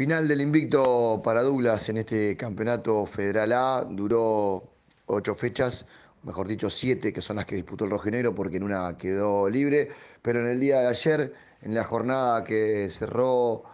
Final del invicto para Douglas en este campeonato federal A. Duró ocho fechas, mejor dicho siete, que son las que disputó el Rogenero porque en una quedó libre. Pero en el día de ayer, en la jornada que cerró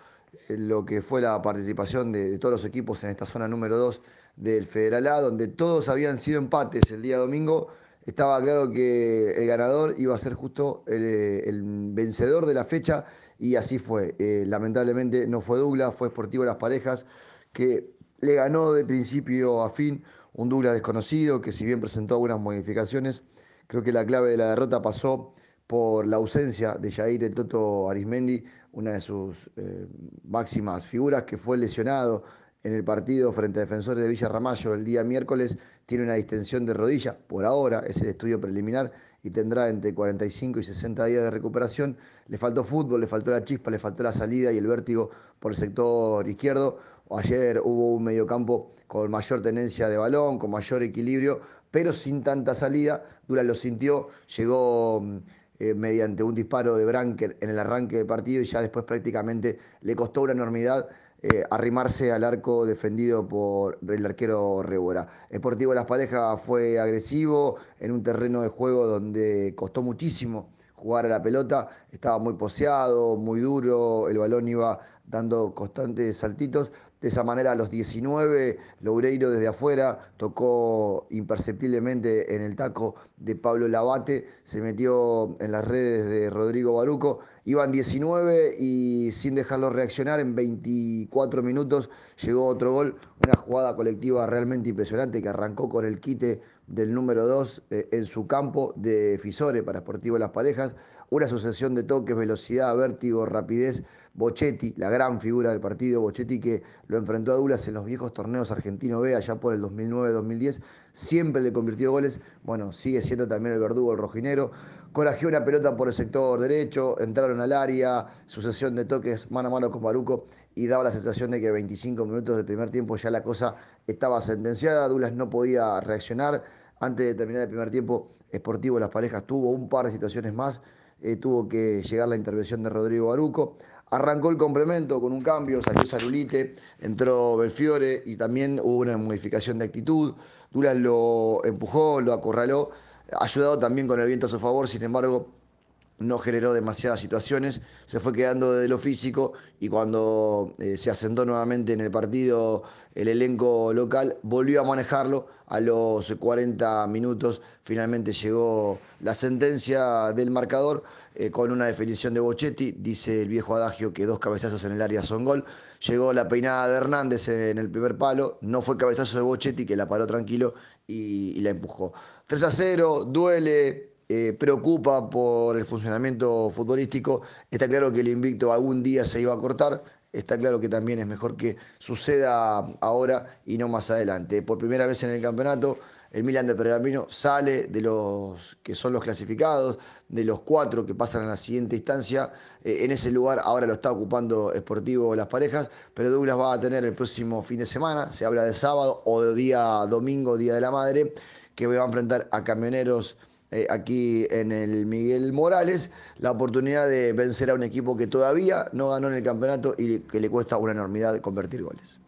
eh, lo que fue la participación de, todos los equipos en esta zona número 2 del Federal A, donde todos habían sido empates el día domingo, estaba claro que el ganador iba a ser justo el eh, vencedor de la fecha y así fue. Eh, lamentablemente no fue Douglas, fue Sportivo Las Parejas, que le ganó de principio a fin un Douglas desconocido, que si bien presentó algunas modificaciones, creo que la clave de la derrota pasó por la ausencia de Jair el Toto Arismendi, una de sus eh, máximas figuras, que fue lesionado en el partido frente a Defensores de Villa Ramallo el día miércoles tiene una distensión de rodilla, por ahora es el estudio preliminar y tendrá entre 45 y 60 días de recuperación. Le faltó fútbol, le faltó la chispa, le faltó la salida y el vértigo por el sector izquierdo. Ayer hubo un mediocampo con mayor tenencia de balón, con mayor equilibrio, pero sin tanta salida. Dura lo sintió, llegó mm, eh, mediante un disparo de Branker en el arranque de partido y ya después prácticamente le costó una enormidad eh, arrimarse al arco defendido por el arquero Rebora. Sportivo Las Parejas fue agresivo en un terreno de juego donde costó muchísimo jugar a la pelota, estaba muy poseado, muy duro, el balón iba dando constantes saltitos, de esa manera, a los 19, Loureiro desde afuera tocó imperceptiblemente en el taco de Pablo Labate, se metió en las redes de Rodrigo Baruco. Iban 19 y sin dejarlo reaccionar, en 24 minutos llegó otro gol. Una jugada colectiva realmente impresionante que arrancó con el quite del número 2 eh, en su campo de Fisore para Sportivo Las Parejas una sucesión de toques, velocidad, vértigo, rapidez. Bochetti, la gran figura del partido, Bochetti que lo enfrentó a Dulas en los viejos torneos argentino B, allá por el 2009-2010, siempre le convirtió goles, bueno, sigue siendo también el verdugo, el rojinero, corajeó una pelota por el sector derecho, entraron al área, sucesión de toques mano a mano con Maruco y daba la sensación de que 25 minutos del primer tiempo ya la cosa estaba sentenciada, Dulas no podía reaccionar, antes de terminar el primer tiempo, Sportivo Las Parejas tuvo un par de situaciones más, eh, tuvo que llegar la intervención de Rodrigo Baruco. Arrancó el complemento con un cambio, salió Sarulite, entró Belfiore y también hubo una modificación de actitud. Duras lo empujó, lo acorraló, ayudado también con el viento a su favor, sin embargo, no generó demasiadas situaciones, se fue quedando de lo físico y cuando eh, se asentó nuevamente en el partido el elenco local volvió a manejarlo. A los 40 minutos finalmente llegó la sentencia del marcador eh, con una definición de Bochetti, dice el viejo adagio que dos cabezazos en el área son gol. Llegó la peinada de Hernández en el primer palo, no fue cabezazo de Bochetti que la paró tranquilo y, y la empujó. 3 a 0, duele, eh, preocupa por el funcionamiento futbolístico. Está claro que el invicto algún día se iba a cortar. Está claro que también es mejor que suceda ahora y no más adelante. Por primera vez en el campeonato, el Milan de Pergamino sale de los que son los clasificados, de los cuatro que pasan a la siguiente instancia. Eh, en ese lugar ahora lo está ocupando Sportivo Las Parejas, pero Douglas va a tener el próximo fin de semana, se habla de sábado o de día domingo, Día de la Madre, que va a enfrentar a camioneros eh, aquí en el Miguel Morales la oportunidad de vencer a un equipo que todavía no ganó en el campeonato y que le cuesta una enormidad convertir goles.